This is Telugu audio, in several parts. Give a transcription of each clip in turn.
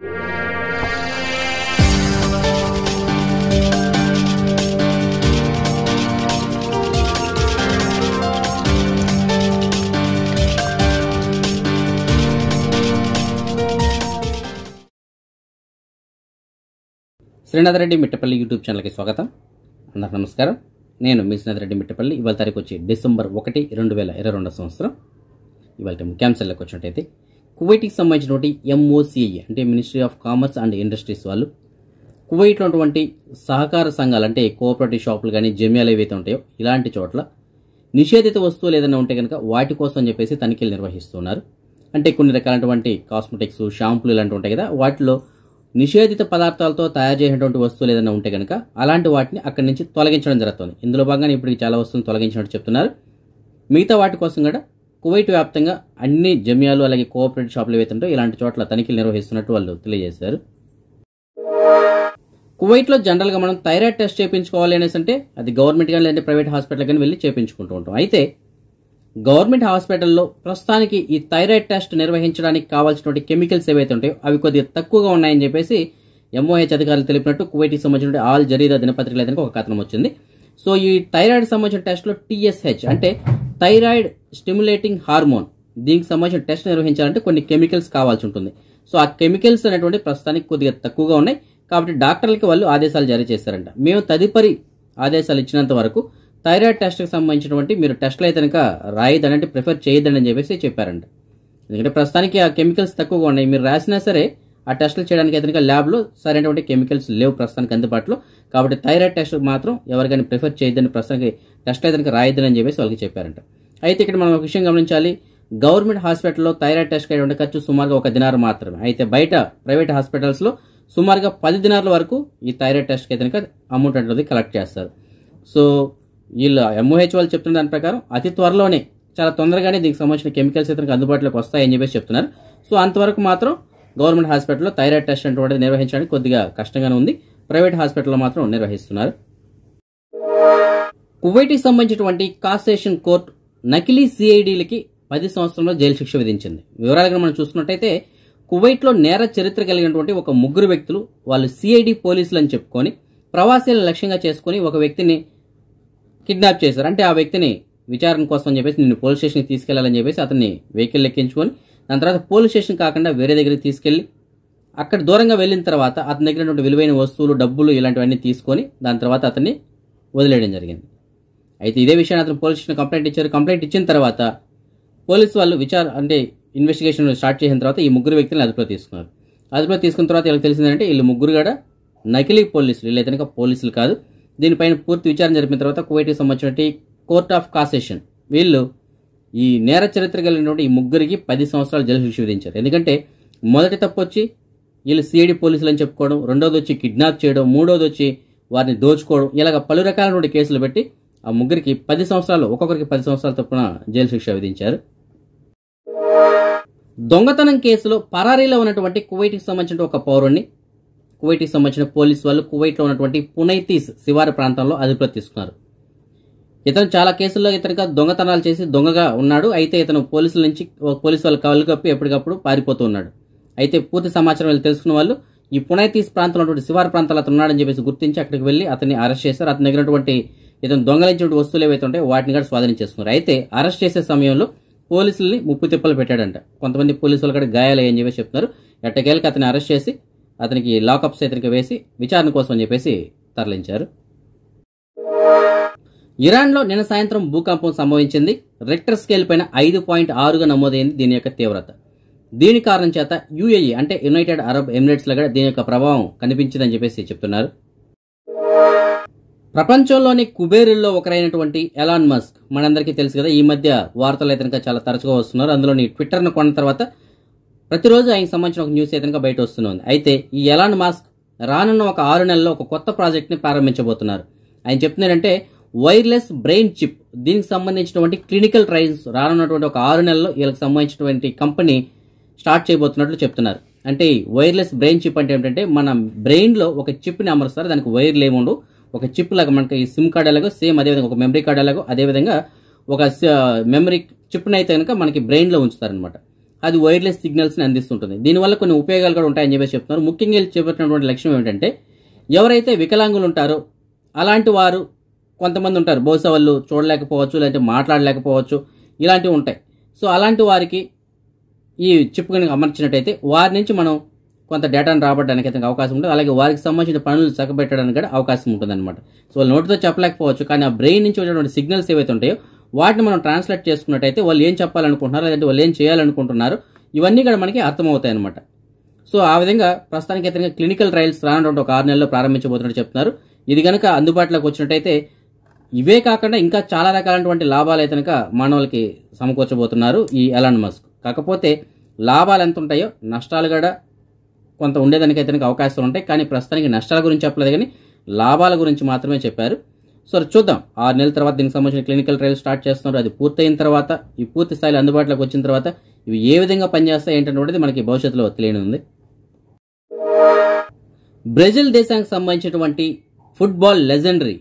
శ్రీనాథ్ రెడ్డి మిట్టపల్లి యూట్యూబ్ ఛానల్కి స్వాగతం అందరికి నమస్కారం నేను మీ శ్రీనాథ్ రెడ్డి మిట్టపల్లి ఇవాళ తారీఖు వచ్చి డిసెంబర్ ఒకటి రెండు వేల ఇరవై రెండో సంవత్సరం ఇవాళ ముఖ్యాంశాలకు వచ్చినట్టయితే కువైట్కి సంబంధించినటువంటి ఎంఓసిఐ అంటే ministry of commerce and industries వాళ్ళు కువైట్లో ఉన్నటువంటి సహకార సంఘాలు అంటే కోఆపరేటివ్ షాపులు కానీ జమ్యాలు ఏవైతే ఉంటాయో ఇలాంటి చోట్ల నిషేధిత వస్తువులు ఏదైనా ఉంటే కనుక వాటి కోసం చెప్పేసి తనిఖీలు నిర్వహిస్తున్నారు అంటే కొన్ని రకాలైనటువంటి కాస్మెటిక్స్ షాంపులు ఇలాంటివి ఉంటాయి కదా వాటిలో నిషేధిత పదార్థాలతో తయారు చేసినటువంటి వస్తువులు ఏదైనా ఉంటే కనుక అలాంటి వాటిని అక్కడి నుంచి తొలగించడం జరుగుతుంది ఇందులో భాగంగా ఇప్పటికి చాలా వస్తువులు తొలగించినట్టు చెప్తున్నారు మిగతా వాటి కోసం కూడా కువైట్ వ్యాప్తంగా అన్ని జమియాలు అలాగే కోఆపరేటివ్ షాపులు ఏవైతుంటో ఇలాంటి చోట్ల తనిఖీలు నిర్వహిస్తున్నట్టు వాళ్ళు తెలియజేశారు కువైట్లో జనరల్గా మనం థైరాయిడ్ టెస్ట్ చేయించుకోవాలి అనేసి అంటే అది గవర్నమెంట్ కానీ లేదంటే ప్రైవేట్ హాస్పిటల్ కానీ వెళ్ళి చేయించుకుంటూ ఉంటాం అయితే గవర్నమెంట్ హాస్పిటల్లో ప్రస్తుతానికి ఈ థైరాయిడ్ టెస్ట్ నిర్వహించడానికి కావాల్సినటువంటి కెమికల్స్ ఏవైతే ఉంటాయో అవి కొద్దిగా తక్కువగా ఉన్నాయని చెప్పేసి ఎంఓహెచ్ అధికారులు తెలిపినట్టు కువైట్కి సంబంధించిన ఆల్ జరీదా దినపత్రికలు లేదని ఒక కథనం వచ్చింది సో ఈ థైరాయిడ్ సంబంధించిన టెస్ట్లో టీఎస్హెచ్ అంటే థైరాయిడ్ స్టిమ్యులేటింగ్ హార్మోన్ దీనికి సంబంధించిన టెస్ట్ నిర్వహించాలంటే కొన్ని కెమికల్స్ కావాల్సి ఉంటుంది సో ఆ కెమికల్స్ అనేటువంటి ప్రస్తుతానికి కొద్దిగా తక్కువగా ఉన్నాయి కాబట్టి డాక్టర్లకి వాళ్ళు ఆదేశాలు జారీ చేశారంట మేము తదుపరి ఆదేశాలు ఇచ్చినంత వరకు థైరాయిడ్ టెస్ట్కి సంబంధించినటువంటి మీరు టెస్ట్లు అయితే కనుక రాయదనంటే ప్రిఫర్ చేయదండి అని చెప్పేసి చెప్పారంట ఎందుకంటే ప్రస్తుతానికి ఆ కెమికల్స్ తక్కువగా ఉన్నాయి మీరు రాసినా సరే ఆ టెస్టులు చేయడానికి అయితే ల్యాబ్లో సరైనటువంటి కెమికల్స్ లేవు ప్రస్తుతానికి అందుబాటులో కాబట్టి థైరాయిడ్ టెస్ట్ మాత్రం ఎవరికైనా ప్రిఫర్ చేయొద్దని ప్రస్తుతానికి టెస్ట్ అయితే రాయొద్దని చెప్పేసి వాళ్ళకి చెప్పారంట అయితే ఇక్కడ మనం ఒక విషయం గమనించాలి గవర్నమెంట్ హాస్పిటల్లో థైరాయిడ్ టెస్ట్ అయ్యేటువంటి ఖర్చు సుమారుగా ఒక దినారు మాత్రమే అయితే బయట ప్రైవేట్ హాస్పిటల్స్లో సుమారుగా పది దినాల వరకు ఈ థైరాయిడ్ టెస్ట్కి అయితే కనుక అమౌంట్ అనేది కలెక్ట్ చేస్తారు సో వీళ్ళు ఎంఓహెచ్ వాళ్ళు చెప్తున్న దాని ప్రకారం అతి త్వరలోనే చాలా తొందరగానే దీనికి సంబంధించిన కెమికల్స్ అయితే అందుబాటులోకి వస్తాయని చెప్పేసి చెప్తున్నారు సో అంతవరకు మాత్రం గవర్నమెంట్ హాస్పిటల్లో థైరాయిడ్ టెస్ట్ అంటే నిర్వహించడానికి కొద్దిగా కష్టంగానే ఉంది ప్రైవేట్ హాస్పిటల్లో మాత్రం నిర్వహిస్తున్నారు కువైట్కి సంబంధించినటువంటి కాసేషన్ కోర్టు నకిలీ సిఐడీలకి పది సంవత్సరంలో జైలు శిక్ష విధించింది వివరాలుగా మనం చూసుకున్నట్టయితే కువైట్లో నేర చరిత్ర కలిగినటువంటి ఒక ముగ్గురు వ్యక్తులు వాళ్ళు సిఐడి పోలీసులు అని చెప్పుకొని ప్రవాసీలను లక్ష్యంగా చేసుకుని ఒక వ్యక్తిని కిడ్నాప్ చేశారు అంటే ఆ వ్యక్తిని విచారణ కోసం అని చెప్పేసి నిన్ను పోలీస్ స్టేషన్కి తీసుకెళ్లాలని చెప్పేసి అతన్ని వెహికల్ ఎక్కించుకొని దాని తర్వాత పోలీస్ స్టేషన్ కాకుండా వేరే దగ్గరికి తీసుకెళ్ళి అక్కడ దూరంగా వెళ్ళిన తర్వాత అతని దగ్గర విలువైన వస్తువులు డబ్బులు ఇలాంటివన్నీ తీసుకొని దాని తర్వాత అతన్ని వదిలేయడం జరిగింది అయితే ఇదే విషయాన్ని అతను పోలీస్ స్టేషన్ కంప్లైంట్ ఇచ్చారు కంప్లైంట్ ఇచ్చిన తర్వాత పోలీసు వాళ్ళు విచార అంటే ఇన్వెస్టిగేషన్ స్టార్ట్ చేసిన తర్వాత ఈ ముగ్గురు వ్యక్తులను అదుపులో తీసుకున్నారు అదుపులో తీసుకున్న తర్వాత వీళ్ళకి తెలిసిందంటే వీళ్ళు ముగ్గురు కూడా నకిలీ పోలీసులు వీళ్ళు అయితే పోలీసులు కాదు దీనిపైన పూర్తి విచారణ జరిపిన తర్వాత కువైట్కి సంబంధించిన కోర్ట్ ఆఫ్ కాసేషన్ వీళ్ళు ఈ నేర చరిత్ర కలిగినటువంటి ఈ ముగ్గురికి పది సంవత్సరాలు జైలు శిక్ష విధించారు ఎందుకంటే మొదటి తప్పు వచ్చి వీళ్ళు సిఐడి పోలీసులు అని చెప్పుకోవడం రెండోది వచ్చి కిడ్నాప్ చేయడం మూడోది వచ్చి వారిని దోచుకోవడం ఇలాగ పలు రకాలైన కేసులు పెట్టి ఆ ముగ్గురికి పది సంవత్సరాలు ఒక్కొక్కరికి పది సంవత్సరాల తప్పున జైలు శిక్ష విధించారు దొంగతనం కేసులో పరారీలో ఉన్నటువంటి కువైట్కి సంబంధించిన ఒక పౌరుణ్ణి కువైట్కి సంబంధించిన పోలీసు వాళ్ళు కువైట్లో ఉన్నటువంటి పునైతీస్ శివారు ప్రాంతంలో అదుపులో తీసుకున్నారు ఇతను చాలా కేసుల్లో ఇతనిగా దొంగతనాలు చేసి దొంగగా ఉన్నాడు అయితే ఇతను పోలీసుల నుంచి పోలీసు వాళ్ళు కవలు కప్పి ఎప్పటికప్పుడు పారిపోతూ ఉన్నాడు అయితే పూర్తి సమాచారం వాళ్ళు తెలుసుకున్న వాళ్ళు ఈ పునైతీస్ ప్రాంతంలో ఉన్నటువంటి శివారు ప్రాంతాలు అతను ఉన్నాడని చెప్పేసి గుర్తించి అక్కడికి వెళ్ళి అతన్ని అరెస్ట్ చేశారు అతని దగ్గరటువంటి ఇతను దొంగలించిన వస్తువులు ఏవైతే ఉంటాయి వాటిని కూడా స్వాధీనం చేస్తున్నారు అయితే అరెస్ట్ చేసే సమయంలో పోలీసుల్ని ముప్పు తిప్పలు పెట్టాడంట కొంతమంది పోలీసులు కూడా గాయాలయ్యని చెప్పేసి చెప్తున్నారు ఎట్టకేళ్ళకి అతన్ని అరెస్ట్ చేసి అతనికి లాకప్స్ ఇతనికి వేసి విచారణ కోసం అని చెప్పేసి తరలించారు ఇరాన్లో నిన్న సాయంత్రం భూకంపం సంభవించింది రెక్టర్ స్కేల్ పైన ఐదు పాయింట్ ఆరుగా నమోదైంది దీని యొక్క తీవ్రత దీని కారణం చేత యుఏఈ అంటే యునైటెడ్ అరబ్ ఎమిరేట్స్లో కూడా దీని యొక్క ప్రభావం కనిపించిందని చెప్పేసి చెప్తున్నారు ప్రపంచంలోని కుబేరుల్లో ఒకరైనటువంటి ఎలాన్ మస్క్ మనందరికీ తెలుసు కదా ఈ మధ్య వార్తలు అయితే చాలా తరచుగా వస్తున్నారు అందులోని ట్విట్టర్ను కొన్న తర్వాత ప్రతిరోజు ఆయనకు సంబంధించిన ఒక న్యూస్ అయితే బయట వస్తున్నది అయితే ఈ ఎలాన్ మాస్క్ రానున్న ఒక ఆరు నెలల్లో ఒక కొత్త ప్రాజెక్ట్ని ప్రారంభించబోతున్నారు ఆయన చెప్తున్నారంటే వైర్లెస్ బ్రెయిన్ చిప్ దీనికి సంబంధించినటువంటి క్లినికల్ ట్రయల్స్ రానున్నటువంటి ఒక ఆరు నెలల్లో వీళ్ళకి సంబంధించినటువంటి కంపెనీ స్టార్ట్ చేయబోతున్నట్లు చెప్తున్నారు అంటే వైర్లెస్ బ్రెయిన్ చిప్ అంటే ఏంటంటే మన బ్రెయిన్లో ఒక చిప్ని అమరుస్తారు దానికి వైర్లు ఏముండు ఒక చిప్ లాగా మనకి ఈ సిమ్ కార్డ్ ఎలాగో సేమ్ అదేవిధంగా ఒక మెమరీ కార్డ్ ఎలాగో అదేవిధంగా ఒక మెమరీ చిప్ని అయితే కనుక మనకి బ్రెయిన్లో ఉంచుతారనమాట అది వైర్లెస్ సిగ్నల్స్ని అందిస్తుంటుంది దీనివల్ల కొన్ని ఉపయోగాలు కూడా ఉంటాయని చెప్పేసి చెప్తున్నారు ముఖ్యంగా చెప్పినటువంటి లక్ష్యం ఏమిటంటే ఎవరైతే వికలాంగులు ఉంటారో అలాంటి వారు కొంతమంది ఉంటారు బహుశా వాళ్ళు చూడలేకపోవచ్చు లేదంటే మాట్లాడలేకపోవచ్చు ఇలాంటివి ఉంటాయి సో అలాంటి వారికి ఈ చిప్పు కనుక అమర్చినట్టయితే వారి నుంచి మనం కొంత డేటాను రాబట్టడానికి అయితే అవకాశం ఉంటుంది అలాగే వారికి సంబంధించిన పనులు చక్కబెట్టడానికి కూడా అవకాశం ఉంటుందన్నమాట సో వాళ్ళు నోటితో చెప్పలేకపోవచ్చు కానీ ఆ బ్రెయిన్ నుంచి వచ్చేటువంటి సిగ్నల్స్ ఏవైతే ఉంటాయో వాటిని మనం ట్రాన్స్లేట్ చేసుకున్నట్టయితే వాళ్ళు ఏం చెప్పాలనుకుంటున్నారు లేదంటే వాళ్ళు ఏం చేయాలనుకుంటున్నారు ఇవన్నీ కూడా మనకి అర్థమవుతాయి అనమాట సో ఆ విధంగా ప్రస్తుతానికి అయితే క్లినికల్ ట్రయల్స్ రానున్నటువంటి ఒక ఆరు నెలల్లో ప్రారంభించబోతున్నట్టు చెప్తున్నారు ఇది కనుక అందుబాటులోకి వచ్చినట్టయితే ఇవే కాకుండా ఇంకా చాలా రకాలైనటువంటి లాభాలు అయితే కనుక మానవులకి సమకూర్చబోతున్నారు ఈ ఎలాన్ మస్క్ కాకపోతే లాభాలు ఎంత ఉంటాయో నష్టాలు కూడా కొంత ఉండేదానికి అయితే అవకాశాలు ఉంటాయి కానీ ప్రస్తుతానికి నష్టాల గురించి చెప్పలేదు కానీ లాభాల గురించి మాత్రమే చెప్పారు సో చూద్దాం ఆరు నెలల తర్వాత దీనికి సంబంధించిన క్లినికల్ ట్రయల్ స్టార్ట్ చేస్తున్నారు అది పూర్తయిన తర్వాత ఈ పూర్తి స్థాయిలో అందుబాటులోకి వచ్చిన తర్వాత ఇవి ఏ విధంగా పనిచేస్తాయి ఏంటనేది మనకి భవిష్యత్తులో తెలియని ఉంది బ్రెజిల్ దేశానికి సంబంధించినటువంటి ఫుట్బాల్ లెజెండరీ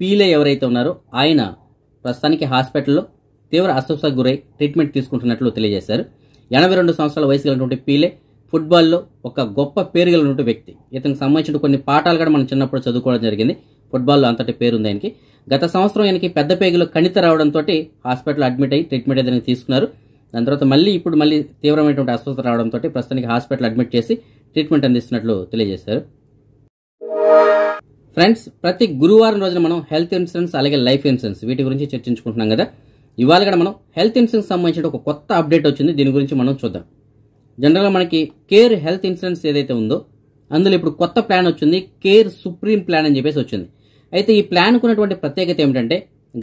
పీలే ఎవరైతే ఉన్నారో ఆయన ప్రస్తుతానికి హాస్పిటల్లో తీవ్ర అస్వస్థకు గురై ట్రీట్మెంట్ తీసుకుంటున్నట్లు తెలియజేశారు ఎనభై రెండు సంవత్సరాల వయసు కలిగినటువంటి పీలే ఫుట్బాల్లో ఒక గొప్ప పేరు కలిగినటువంటి వ్యక్తి ఇతనికి సంబంధించిన కొన్ని పాఠాలు కూడా మనం చిన్నప్పుడు చదువుకోవడం జరిగింది ఫుట్బాల్లో అంతటి పేరు ఉంది ఆయనకి గత సంవత్సరం ఆయనకి పెద్ద పేగులో కణిత రావడంతో హాస్పిటల్ అడ్మిట్ అయ్యి ట్రీట్మెంట్ ఏదైనా తీసుకున్నారు దాని తర్వాత మళ్ళీ ఇప్పుడు మళ్ళీ తీవ్రమైనటువంటి అస్వస్థత రావడంతో ప్రస్తుతానికి హాస్పిటల్ అడ్మిట్ చేసి ట్రీట్మెంట్ అందిస్తున్నట్లు తెలియజేశారు ఫ్రెండ్స్ ప్రతి గురువారం రోజున మనం హెల్త్ ఇన్సూరెన్స్ అలాగే లైఫ్ ఇన్సూరెన్స్ వీటి గురించి చర్చించుకుంటున్నాం కదా ఇవాళ కూడా మనం హెల్త్ ఇన్సూరెన్స్ సంబంధించిన ఒక కొత్త అప్డేట్ వచ్చింది దీని గురించి మనం చూద్దాం జనరల్గా మనకి కేర్ హెల్త్ ఇన్సూరెన్స్ ఏదైతే ఉందో అందులో ఇప్పుడు కొత్త ప్లాన్ వచ్చింది కేర్ సుప్రీం ప్లాన్ అని చెప్పేసి వచ్చింది అయితే ఈ ప్లాన్కు ఉన్నటువంటి ప్రత్యేకత ఏమిటంటే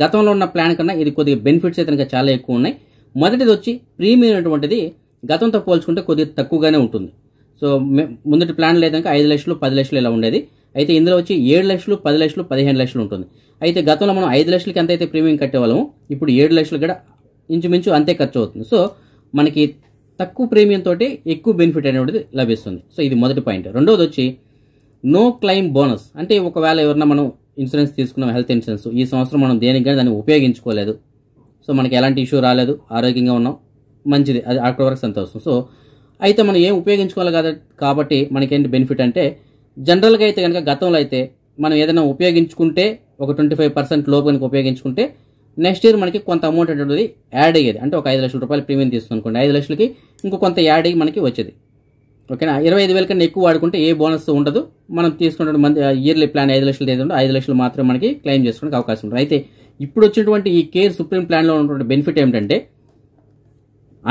గతంలో ఉన్న ప్లాన్ కన్నా ఇది కొద్దిగా బెనిఫిట్స్ అయితే చాలా ఎక్కువ ఉన్నాయి మొదటిది వచ్చి ప్రీమియం అయినటువంటిది గతంతో పోల్చుకుంటే కొద్దిగా తక్కువగానే ఉంటుంది సో ముందటి ప్లాన్ అయితే ఐదు లక్షలు పది లక్షలు ఇలా ఉండేది అయితే ఇందులో వచ్చి ఏడు లక్షలు పది లక్షలు పదిహేను లక్షలు ఉంటుంది అయితే గతంలో మనం ఐదు లక్షలకి ఎంత అయితే ప్రీమియం కట్టేవాళ్ళము ఇప్పుడు ఏడు లక్షలు కూడా ఇంచుమించు అంతే ఖర్చు అవుతుంది సో మనకి తక్కువ ప్రీమియం తోటి ఎక్కువ బెనిఫిట్ అనేది లభిస్తుంది సో ఇది మొదటి పాయింట్ రెండోది వచ్చి నో క్లైమ్ బోనస్ అంటే ఒకవేళ ఎవరన్నా మనం ఇన్సూరెన్స్ తీసుకున్నాం హెల్త్ ఇన్సూరెన్స్ ఈ సంవత్సరం మనం దేనికి కానీ దాన్ని ఉపయోగించుకోలేదు సో మనకి ఎలాంటి ఇష్యూ రాలేదు ఆరోగ్యంగా ఉన్నాం మంచిది అది అక్కడ వరకు సంతోషం సో అయితే మనం ఏం ఉపయోగించుకోవాలి కదా కాబట్టి మనకేంటి బెనిఫిట్ అంటే జనరల్గా అయితే కనుక గతంలో అయితే మనం ఏదైనా ఉపయోగించుకుంటే ఒక ట్వంటీ ఫైవ్ పర్సెంట్ లోపు కనుక ఉపయోగించుకుంటే నెక్స్ట్ ఇయర్ మనకి కొంత అమౌంట్ అనేది యాడ్ అయ్యేది అంటే ఒక ఐదు లక్షల రూపాయలు ప్రీమియం తీసుకునుకోండి ఐదు లక్షలకి ఇంకో కొంత యాడ్ అయ్యి మనకి వచ్చేది ఓకేనా ఇరవై ఐదు వేల కన్నా ఎక్కువ వాడుకుంటే ఏ బోనస్ ఉండదు మనం తీసుకున్న మంది ఇయర్లీ ప్లాన్ ఐదు లక్షలు ఏదో ఐదు లక్షలు మాత్రం మనకి క్లెయిమ్ చేసుకోవడానికి అవకాశం ఉంటుంది అయితే ఇప్పుడు వచ్చినటువంటి ఈ కేర్ సుప్రీం ప్లాన్లో ఉన్నటువంటి బెనిఫిట్ ఏమిటంటే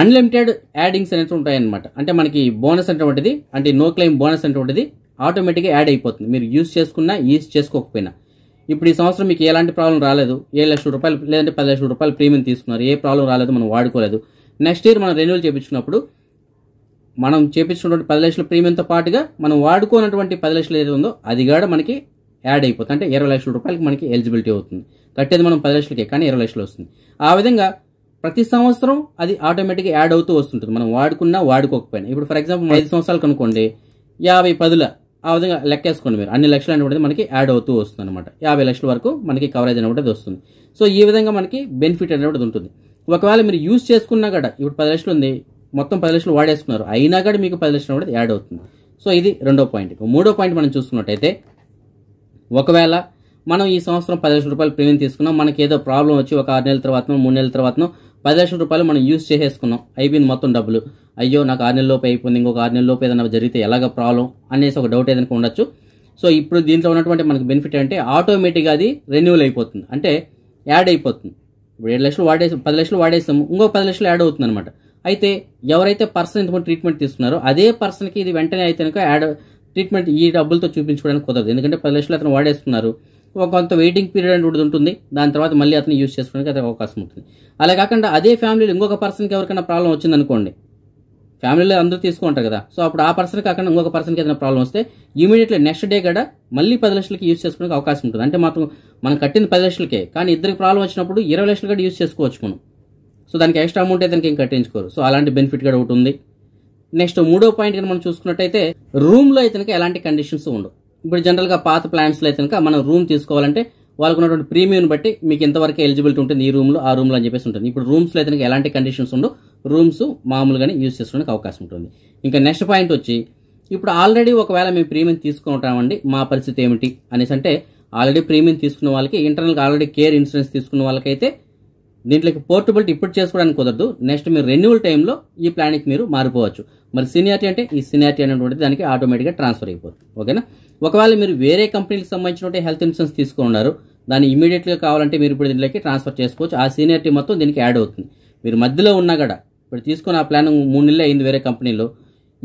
అన్లిమిటెడ్ యాడింగ్స్ అనేవి ఉంటాయన్నమాట అంటే మనకి బోనస్ అనేటువంటిది అంటే నో క్లెయిమ్ బోనస్ అనేటువంటిది ఆటోమేటిక్గా యాడ్ అయిపోతుంది మీరు యూజ్ చేసుకున్నా యూజ్ చేసుకోకపోయినా ఇప్పుడు ఈ సంవత్సరం మీకు ఎలాంటి ప్రాబ్లం రాలేదు ఏడు లక్షల రూపాయలు లేదంటే పది లక్షల రూపాయలు ప్రీమియం తీసుకున్నారు ఏ ప్రాబ్లం రాలేదు మనం వాడుకోలేదు నెక్స్ట్ ఇయర్ మనం రెన్యువల్ చేయించుకున్నప్పుడు మనం చేపించుకున్నటువంటి పది లక్షల ప్రీమియంతో పాటుగా మనం వాడుకోనటువంటి పది లక్షలు ఏది ఉందో అది కూడా మనకి యాడ్ అయిపోతుంది అంటే ఇరవై లక్షల రూపాయలకి మనకి ఎలిజిబిలిటీ అవుతుంది కట్టేది మనం పది లక్షలకే కానీ ఇరవై లక్షలు వస్తుంది ఆ విధంగా ప్రతి సంవత్సరం అది ఆటోమేటిక్గా యాడ్ అవుతూ వస్తుంటుంది మనం వాడుకున్నా వాడుకోకపోయినా ఇప్పుడు ఫర్ ఎగ్జాంపుల్ ఐదు సంవత్సరాలు కనుకోండి యాభై పదుల ఆ విధంగా లెక్కేసుకోండి మీరు అన్ని లక్షలు అనేటువంటిది మనకి యాడ్ అవుతూ వస్తుంది అనమాట యాభై లక్షల వరకు మనకి కవరేజ్ అనేటువంటిది వస్తుంది సో ఈ విధంగా మనకి బెనిఫిట్ అనేటువంటిది ఉంటుంది ఒకవేళ మీరు యూజ్ చేసుకున్నా కూడా ఇప్పుడు పది లక్షలు ఉంది మొత్తం పది లక్షలు వాడేసుకున్నారు అయినా కూడా మీకు పది లక్షలు అనేది యాడ్ అవుతుంది సో ఇది రెండో పాయింట్ మూడో పాయింట్ మనం చూసుకున్నట్టయితే ఒకవేళ మనం ఈ సంవత్సరం పది లక్షల రూపాయలు ప్రీమియం తీసుకున్నాం మనకి ఏదో ప్రాబ్లం వచ్చి ఒక ఆరు నెలల తర్వాత మూడు నెలల తర్వాత పది లక్షల రూపాయలు మనం యూజ్ చేసేసుకున్నాం అయిపోయింది మొత్తం డబ్బులు అయ్యో నాకు ఆరు నెలలోపు అయిపోయింది ఇంకొక ఆరు నెలలోపు ఏదైనా జరిగితే ఎలాగ ప్రాబ్లం అనేసి ఒక డౌట్ ఏదైనా ఉండొచ్చు సో ఇప్పుడు దీంట్లో ఉన్నటువంటి మనకు బెనిఫిట్ అంటే ఆటోమేటిక్గా అది రెన్యూవల్ అయిపోతుంది అంటే యాడ్ అయిపోతుంది ఇప్పుడు ఏడు లక్షలు వాడేసాం పది లక్షలు వాడేసాము ఇంకో పది లక్షలు యాడ్ అవుతుంది అనమాట అయితే ఎవరైతే పర్సన్ ఇంతకుముందు ట్రీట్మెంట్ తీసుకున్నారో అదే పర్సన్కి ఇది వెంటనే అయితే కనుక యాడ్ ట్రీట్మెంట్ ఈ డబ్బులతో చూపించుకోవడానికి కుదరదు ఎందుకంటే పది లక్షలు అతను వాడేస్తున్నారు కొంత వెయిటింగ్ పీరియడ్ అనేది ఉంటుంది దాని తర్వాత మళ్ళీ అతను యూజ్ చేసుకోవడానికి అతనికి అవకాశం ఉంటుంది అలా కాకుండా అదే ఫ్యామిలీలో ఇంకొక పర్సన్కి ఎవరికైనా ప్రాబ్లం వచ్చిందనుకోండి ఫ్యామిలీలో అందరూ తీసుకుంటారు కదా సో అప్పుడు ఆ పర్సన్ కాకుండా ఇంకొక పర్సన్కి ఏదైనా ప్రాబ్లం వస్తే ఇమీడియట్లీ నెక్స్ట్ డే కూడా మళ్ళీ పది లక్షలకి యూజ్ చేసుకోవడానికి అవకాశం ఉంటుంది అంటే మాత్రం మనం కట్టింది పది లక్షలకే కానీ ఇద్దరికి ప్రాబ్లం వచ్చినప్పుడు ఇరవై లక్షలు కూడా యూజ్ చేసుకోవచ్చు మనం సో దానికి ఎక్స్ట్రా అమౌంట్ అయితే దానికి ఏం కట్టించుకోరు సో అలాంటి బెనిఫిట్ కూడా ఒకటి ఉంది నెక్స్ట్ మూడో పాయింట్ కనుక మనం చూసుకున్నట్టయితే రూమ్లో అయితే ఎలాంటి కండిషన్స్ ఉండవు ఇప్పుడు జనరల్గా పాత ప్లాన్స్లో అయితే కనుక మనం రూమ్ తీసుకోవాలంటే వాళ్ళకు ఉన్నటువంటి ప్రీమియం బట్టి మీకు ఇంతవరకు ఎలిజిబిలిటీ ఉంటుంది ఈ రూమ్లో ఆ రూమ్లో అని చెప్పేసి ఉంటుంది ఇప్పుడు రూమ్స్లో అయితే ఎలాంటి కండిషన్స్ ఉండవు రూమ్స్ మామూలుగానే యూజ్ చేసుకోవడానికి అవకాశం ఉంటుంది ఇంకా నెక్స్ట్ పాయింట్ వచ్చి ఇప్పుడు ఆల్రెడీ ఒకవేళ మేము ప్రీమియం తీసుకుంటామండి మా పరిస్థితి ఏమిటి అనేసి అంటే ఆల్రెడీ ప్రీమియం తీసుకున్న వాళ్ళకి ఇంటర్నల్గా ఆల్రెడీ కేర్ ఇన్సూరెన్స్ తీసుకున్న వాళ్ళకైతే దీంట్లోకి పోర్టబిలిటీ ఇప్పుడు చేసుకోవడానికి కుదరదు నెక్స్ట్ మీరు రెన్యువల్ టైంలో ఈ ప్లాన్కి మీరు మారిపోవచ్చు మరి సీనియారిటీ అంటే ఈ సీనియారిటీ అనేటువంటిది దానికి ఆటోమేటిక్గా ట్రాన్స్ఫర్ అయిపోతుంది ఓకేనా ఒకవేళ మీరు వేరే కంపెనీకి సంబంధించినటువంటి హెల్త్ ఇన్సూరెన్స్ తీసుకున్నారు దాన్ని ఇమీడియట్గా కావాలంటే మీరు ఇప్పుడు దీంట్లోకి ట్రాన్స్ఫర్ చేసుకోవచ్చు ఆ సీనియారిటీ మొత్తం దీనికి యాడ్ అవుతుంది మీరు మధ్యలో ఉన్నా కూడా ఇప్పుడు తీసుకున్న ఆ ప్లాన్ మూడు నెలలు అయింది వేరే కంపెనీలో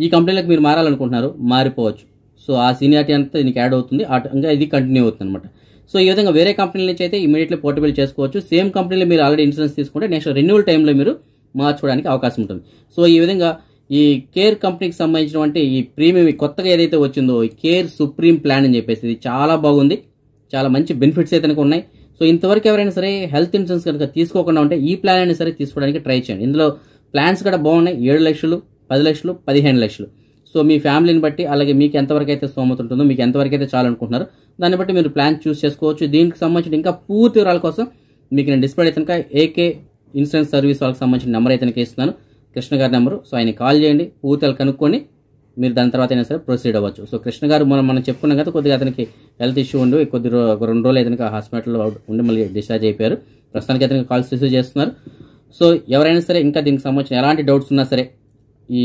ఈ కంపెనీలకు మీరు మారాలనుకుంటున్నారు మారిపోవచ్చు సో ఆ సీనియారిటీ అంతా దీనికి యాడ్ అవుతుంది ఇంకా ఇది కంటిన్యూ అవుతుంది అనమాట సో ఈ విధంగా వేరే కంపెనీల నుంచి అయితే ఇమీడియట్లీ పోర్టబుల్ చేసుకోవచ్చు సేమ్ కంపెనీలో మీరు ఆల్రెడీ ఇన్సూరెన్స్ తీసుకుంటే నెక్స్ట్ రెన్యువల్ టైంలో మీరు మార్చుకోవడానికి అవకాశం ఉంటుంది సో ఈ విధంగా ఈ కేర్ కంపెనీకి సంబంధించినటువంటి ఈ ప్రీమియం కొత్తగా ఏదైతే వచ్చిందో ఈ కేర్ సుప్రీం ప్లాన్ అని చెప్పేసి ఇది చాలా బాగుంది చాలా మంచి బెనిఫిట్స్ అయితే ఉన్నాయి సో ఇంతవరకు ఎవరైనా సరే హెల్త్ ఇన్సూరెన్స్ కనుక తీసుకోకుండా ఉంటే ఈ ప్లాన్ అయినా సరే తీసుకోవడానికి ట్రై చేయండి ఇందులో ప్లాన్స్ కూడా బాగున్నాయి ఏడు లక్షలు పది లక్షలు పదిహేను లక్షలు సో మీ ఫ్యామిలీని బట్టి అలాగే మీకు ఎంతవరకు అయితే స్తోమత ఉంటుందో మీకు ఎంతవరకు అయితే చాలనుకుంటున్నారు దాన్ని బట్టి మీరు ప్లాన్ చూస్ చేసుకోవచ్చు దీనికి సంబంధించిన ఇంకా పూర్తి వివరాల కోసం మీకు నేను డిస్ప్లే అయితే కనుక ఏకే ఇన్సూరెన్స్ సర్వీస్ వాళ్ళకి సంబంధించిన నెంబర్ అయితే ఇస్తున్నాను కృష్ణ గారి నెంబరు సో ఆయన కాల్ చేయండి పూర్తి కనుక్కొని మీరు దాని తర్వాత అయినా సరే ప్రొసీడ్ అవ్వచ్చు సో కృష్ణ గారు మనం మనం చెప్పుకున్నాం కదా కొద్దిగా అతనికి హెల్త్ ఇష్యూ ఉండు కొద్ది రెండు రోజులు అయితే హాస్పిటల్లో ఉండి మళ్ళీ డిశ్చార్జ్ అయిపోయారు ప్రస్తుతానికి అతనికి కాల్స్ రిసీవ్ చేస్తున్నారు సో ఎవరైనా సరే ఇంకా దీనికి సంబంధించిన ఎలాంటి డౌట్స్ ఉన్నా సరే ఈ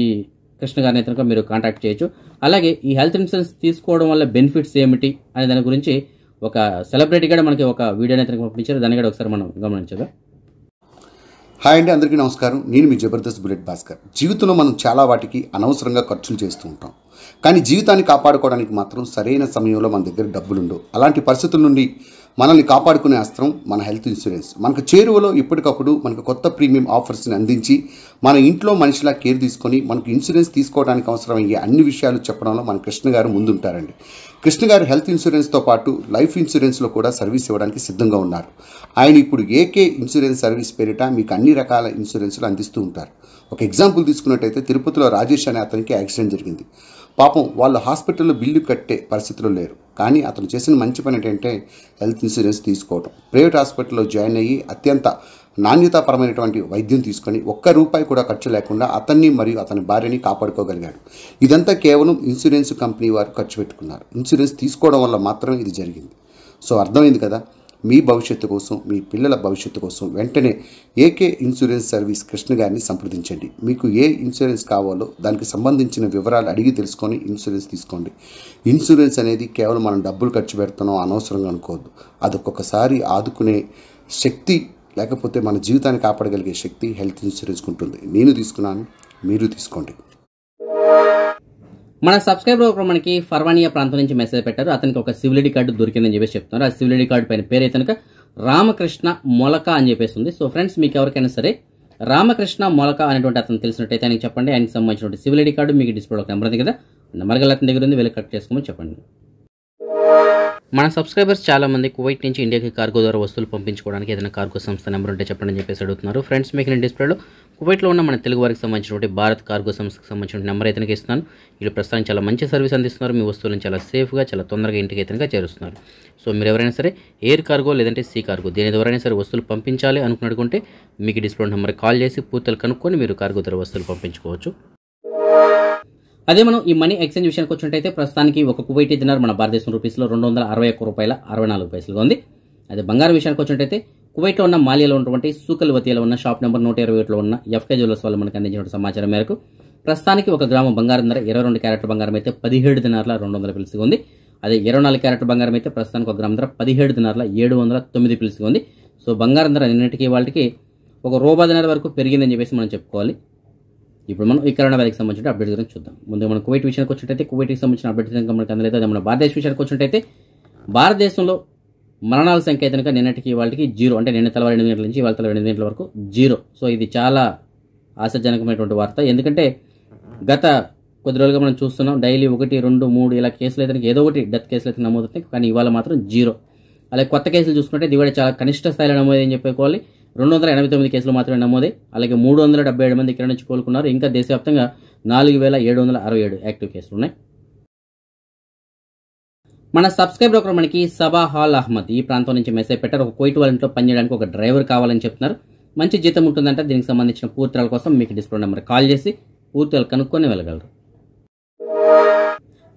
కృష్ణ గారిని నేతృత్వంలో మీరు కాంటాక్ట్ చేయొచ్చు అలాగే ఈ హెల్త్ ఇన్సూరెన్స్ తీసుకోవడం వల్ల బెనిఫిట్స్ ఏమిటి అనే దాని గురించి ఒక సెలబ్రిటీ కూడా మనకి ఒక వీడియో నేతృత్వం పంపించారు దాన్ని కూడా ఒకసారి మనం గమనించదా హాయ్ అండి అందరికీ నమస్కారం నేను మీ జబర్దస్త్ బుల్లెట్ భాస్కర్ జీవితంలో మనం చాలా వాటికి అనవసరంగా ఖర్చులు చేస్తూ ఉంటాం కానీ జీవితాన్ని కాపాడుకోవడానికి మాత్రం సరైన సమయంలో మన దగ్గర డబ్బులుండవు అలాంటి పరిస్థితుల నుండి మనల్ని కాపాడుకునే అస్త్రం మన హెల్త్ ఇన్సూరెన్స్ మనకు చేరువలో ఎప్పటికప్పుడు మనకు కొత్త ప్రీమియం ఆఫర్స్ని అందించి మన ఇంట్లో మనిషిలా కేర్ తీసుకొని మనకు ఇన్సూరెన్స్ తీసుకోవడానికి అవసరమయ్యే అన్ని విషయాలు చెప్పడంలో మన కృష్ణ గారు ముందుంటారండి కృష్ణ గారు హెల్త్ ఇన్సూరెన్స్తో పాటు లైఫ్ ఇన్సూరెన్స్లో కూడా సర్వీస్ ఇవ్వడానికి సిద్ధంగా ఉన్నారు ఆయన ఇప్పుడు ఏకే ఇన్సూరెన్స్ సర్వీస్ పేరిట మీకు అన్ని రకాల ఇన్సూరెన్స్లు అందిస్తూ ఉంటారు ఒక ఎగ్జాంపుల్ తీసుకున్నట్టయితే తిరుపతిలో రాజేష్ అనే అతనికి యాక్సిడెంట్ జరిగింది పాపం వాళ్ళు హాస్పిటల్లో బిల్లు కట్టే పరిస్థితులు లేరు కానీ అతను చేసిన మంచి పని ఏంటంటే హెల్త్ ఇన్సూరెన్స్ తీసుకోవడం ప్రైవేట్ హాస్పిటల్లో జాయిన్ అయ్యి అత్యంత నాణ్యతాపరమైనటువంటి వైద్యం తీసుకొని ఒక్క రూపాయి కూడా ఖర్చు లేకుండా అతన్ని మరియు అతని భార్యని కాపాడుకోగలిగాడు ఇదంతా కేవలం ఇన్సూరెన్స్ కంపెనీ వారు ఖర్చు పెట్టుకున్నారు ఇన్సూరెన్స్ తీసుకోవడం వల్ల మాత్రమే ఇది జరిగింది సో అర్థమైంది కదా మీ భవిష్యత్తు కోసం మీ పిల్లల భవిష్యత్తు కోసం వెంటనే ఏకే ఇన్సూరెన్స్ సర్వీస్ కృష్ణ గారిని సంప్రదించండి మీకు ఏ ఇన్సూరెన్స్ కావాలో దానికి సంబంధించిన వివరాలు అడిగి తెలుసుకొని ఇన్సూరెన్స్ తీసుకోండి ఇన్సూరెన్స్ అనేది కేవలం మనం డబ్బులు ఖర్చు పెడుతున్నాం అనవసరంగా అనుకోవద్దు అదొక్కొక్కసారి ఆదుకునే శక్తి లేకపోతే మన జీవితాన్ని కాపాడగలిగే శక్తి హెల్త్ ఇన్సూరెన్స్కి ఉంటుంది నేను తీసుకున్నాను మీరు తీసుకోండి మన సబ్స్క్రైబర్ ఒకరు మనకి ఫర్వానియా ప్రాంతం నుంచి మెసేజ్ పెట్టారు అతనికి ఒక సివిల్ ఐడి కార్డు దొరికిందని చెప్పేసి చెప్తున్నారు ఆ సివిల్ ఐడి కార్డు పైన పేరు అయితే రామకృష్ణ మొలక అని చెప్పేసి ఉంది సో ఫ్రెండ్స్ మీకు ఎవరికైనా సరే రామకృష్ణ మొలక అనేటువంటి అతను తెలిసినట్టు అయితే చెప్పండి ఆయనకి సంబంధించినటువంటి సివిల్ ఐడి కార్డు మీకు డిస్ప్లే ఒక నెంబర్ ఉంది కదా నెంబర్ గల అతని దగ్గర ఉంది వెళ్ళి కట్ చేసుకోమని చెప్పండి మన సబ్స్క్రైబర్స్ చాలామంది కువైట్ నుంచి ఇండియాకి కార్గో ద్వారా వస్తువులు పంపించుకోవడానికి ఏదైనా కార్గో సంస్థ నెంబర్ ఉంటే చెప్పండి అని చెప్పేసి అడుగుతున్నారు ఫ్రెండ్స్ మీకు నేను డిస్ప్లేలో కువైట్లో ఉన్న మన తెలుగు వారికి సంబంధించినటువంటి భారత్ కార్గో సంస్థకి సంబంధించిన నెంబర్ అయితే ఇస్తున్నాను వీళ్ళు ప్రస్తుతానికి చాలా మంచి సర్వీస్ అందిస్తున్నారు మీ వస్తువులను చాలా సేఫ్గా చాలా తొందరగా ఇంటికి అయితే చేరుస్తున్నారు సో మీరు ఎవరైనా సరే ఎయిర్ కార్గో లేదంటే సీ కార్గో దీని ద్వారా సరే వస్తువులు పంపించాలి అనుకున్నట్టుకుంటే మీకు డిస్ప్లే నెంబర్ కాల్ చేసి పూర్తులు కనుక్కొని మీరు కార్గో ద్వారా వస్తువులు పంపించుకోవచ్చు అదే మనం ఈ మనీ ఎక్స్చేంజ్ విషయానికి వచ్చినట్టయితే ప్రస్తుతానికి ఒక కువైటీ దినార్ మన భారతదేశం రూపీస్లో రెండు వందల అరవై ఒక్క రూపాయల అరవై నాలుగు పైసలుగా ఉంది అదే బంగారం విషయానికి వచ్చినట్టయితే కువైట్లో ఉన్న మాలియాలో ఉన్నటువంటి సూకల్ ఉన్న షాప్ నెంబర్ నూట ఇరవై ఒకటిలో ఉన్న ఎఫ్కే జ్యువెలర్స్ వల్ల మనకు అందించిన సమాచారం మేరకు ప్రస్తుతానికి ఒక గ్రామ బంగారం ధర ఇరవై రెండు క్యారెట్ బంగారం అయితే పదిహేడు దినార్ల రెండు వందల పిలుసుగా ఉంది అదే ఇరవై నాలుగు క్యారెట్ బంగారం అయితే ప్రస్తుతానికి ఒక గ్రామం ధర పదిహేడు దినార్ల ఏడు వందల తొమ్మిది పిలుసుగా ఉంది సో బంగారం ధర నిన్నటికీ వాళ్ళకి ఒక రూపాయి దినార వరకు పెరిగిందని చెప్పేసి మనం చెప్పుకోవాలి ఇప్పుడు మనం ఈ కరోనా వైరస్కి సంబంధించిన అప్డేట్స్ గురించి చూద్దాం ముందు మనం కువైట్ విషయానికి వచ్చినట్టయితే కువైట్కి సంబంధించిన అప్డేట్స్ కనుక మనకు అందలేదు అదే మన భారతదేశ విషయానికి వచ్చినట్టయితే భారతదేశంలో మరణాల సంఖ్య కనుక నిన్నటికి వాళ్ళకి జీరో అంటే నిన్న తెల్లవారు ఎనిమిది గంటల నుంచి ఇవాళ తెల్లవారు ఎనిమిది గంటల వరకు జీరో సో ఇది చాలా ఆశాజనకమైనటువంటి వార్త ఎందుకంటే గత కొద్ది రోజులుగా మనం చూస్తున్నాం డైలీ ఒకటి రెండు మూడు ఇలా కేసులు అయితే ఏదో ఒకటి డెత్ కేసులు అయితే నమోదవుతాయి కానీ ఇవాళ మాత్రం జీరో అలాగే కొత్త కేసులు చూసుకుంటే ఇది చాలా కనిష్ట స్థాయిలో నమోదని చెప్పుకోవాలి రెండు వందల ఎనభై తొమ్మిది కేసులు మాత్రమే నమోదై అలాగే మూడు వందల డెబ్బై ఏడు మంది ఇక్కడ నుంచి కోలుకున్నారు ఇంకా దేశవ్యాప్తంగా నాలుగు వేల ఏడు వందల అరవై ఏడు యాక్టివ్ కేసులు ఉన్నాయి మన సబ్స్క్రైబర్ ఒకరు మనకి సబా హాల్ అహ్మద్ ఈ ప్రాంతం నుంచి మెసేజ్ పెట్టారు ఒక కోయిట్ వాళ్ళ ఇంట్లో పనిచేయడానికి ఒక డ్రైవర్ కావాలని చెప్తున్నారు మంచి జీతం ఉంటుందంటే దీనికి సంబంధించిన పూర్తిరాల కోసం మీకు డిస్ప్లే నెంబర్ కాల్ చేసి పూర్తిరాలు కనుక్కొని వెళ్ళగలరు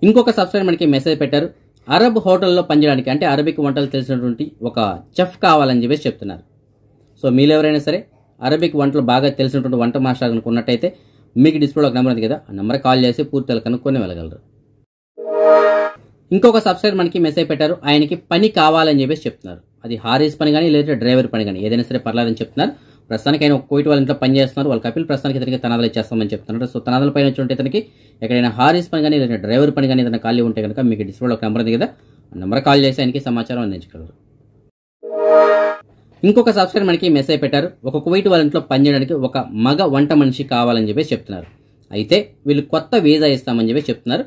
ఇంకొక సబ్స్క్రైబర్ మనకి మెసేజ్ పెట్టారు అరబ్ హోటల్లో పనిచేయడానికి అంటే అరబిక్ వంటలు తెలిసినటువంటి ఒక చెఫ్ కావాలని చెప్పేసి చెప్తున్నారు సో మీరు ఎవరైనా సరే అరబిక్ వంటలు బాగా తెలిసినటువంటి వంట మాస్టర్ అనుకున్నట్టయితే మీకు డిస్ప్లేలో ఒక నెంబర్ ఉంది కదా ఆ నెంబర్ కాల్ చేసి పూర్తిగా కనుక్కొని వెళ్ళగలరు ఇంకొక సబ్స్క్రైబర్ మనకి మెసేజ్ పెట్టారు ఆయనకి పని కావాలని చెప్పేసి చెప్తున్నారు అది హారీస్ పని కానీ లేదంటే డ్రైవర్ పని కానీ ఏదైనా సరే పర్లేదని చెప్తున్నారు ప్రస్తుతానికి ఆయన కోయిట్ వాళ్ళ ఇంట్లో పని చేస్తున్నారు వాళ్ళ కపిల్ ప్రస్తుతానికి ఇతనికి తనాదలు ఇచ్చేస్తామని చెప్తున్నారు సో తనాదల పైన వచ్చి ఉంటే ఇతనికి ఎక్కడైనా హారీస్ పని కానీ లేదంటే డ్రైవర్ పని కానీ ఏదైనా ఖాళీ ఉంటే కనుక మీకు డిస్ప్లేలో ఒక నెంబర్ ఉంది కదా నెంబర్ కాల్ చేసి ఆయనకి సమాచారం అందించగలరు ఇంకొక సబ్స్క్రైబర్ మనకి మెసేజ్ పెట్టారు ఒక కువైట్ వాళ్ళ ఇంట్లో పనిచేయడానికి ఒక మగ వంట మనిషి కావాలని చెప్పేసి చెప్తున్నారు అయితే వీళ్ళు కొత్త వీజా ఇస్తామని చెప్పేసి చెప్తున్నారు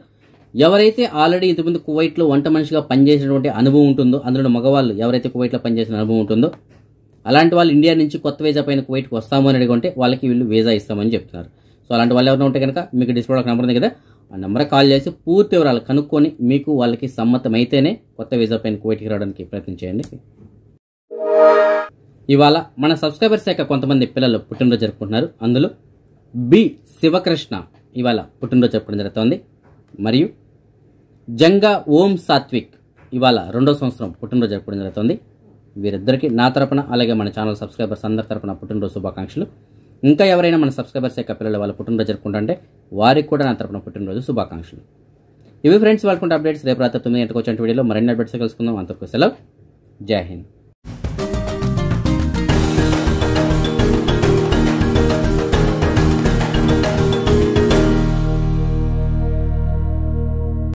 ఎవరైతే ఆల్రెడీ ఇంతకుముందు కువైట్లో వంట మనిషిగా పనిచేసినటువంటి అనుభవం ఉంటుందో అందులో మగవాళ్ళు ఎవరైతే కువైట్లో పనిచేసిన అనుభవం ఉంటుందో అలాంటి వాళ్ళు ఇండియా నుంచి కొత్త వీజా పైన కువైట్కి వస్తాము అని అడిగి ఉంటే వాళ్ళకి వీళ్ళు వీజా ఇస్తామని చెప్తున్నారు సో అలాంటి వాళ్ళు ఎవరైనా ఉంటే కనుక మీకు డిస్ప్లే నెంబర్ ఉంది కదా ఆ నెంబర్ కాల్ చేసి పూర్తి వివరాలు కనుక్కొని మీకు వాళ్ళకి సమ్మతం అయితేనే కొత్త వీజా పైన కువైట్కి రావడానికి ప్రయత్నం చేయండి ఇవాళ మన సబ్స్క్రైబర్స్ యొక్క కొంతమంది పిల్లలు పుట్టినరోజు జరుపుకుంటున్నారు అందులో బి శివకృష్ణ ఇవాళ పుట్టినరోజు జరుపుకోవడం జరుగుతోంది మరియు జంగా ఓం సాత్విక్ ఇవాళ రెండో సంవత్సరం పుట్టినరోజు జరుపుకోవడం జరుగుతుంది వీరిద్దరికీ నా తరపున అలాగే మన ఛానల్ సబ్స్క్రైబర్స్ అందరి తరపున పుట్టినరోజు శుభాకాంక్షలు ఇంకా ఎవరైనా మన సబ్స్క్రైబర్స్ యొక్క పిల్లలు వాళ్ళ పుట్టినరోజు జరుపుకుంటుంటే వారికి కూడా నా తరపున పుట్టినరోజు శుభాకాంక్షలు ఇవి ఫ్రెండ్స్ వాళ్ళకుంటే అప్డేట్స్ రేపు రాత్రి తొమ్మిది గంటకు వచ్చిన వీడియోలో మరిన్ని అప్డేట్స్ కలుసుకుందాం అంతకు సెలవు జై హింద్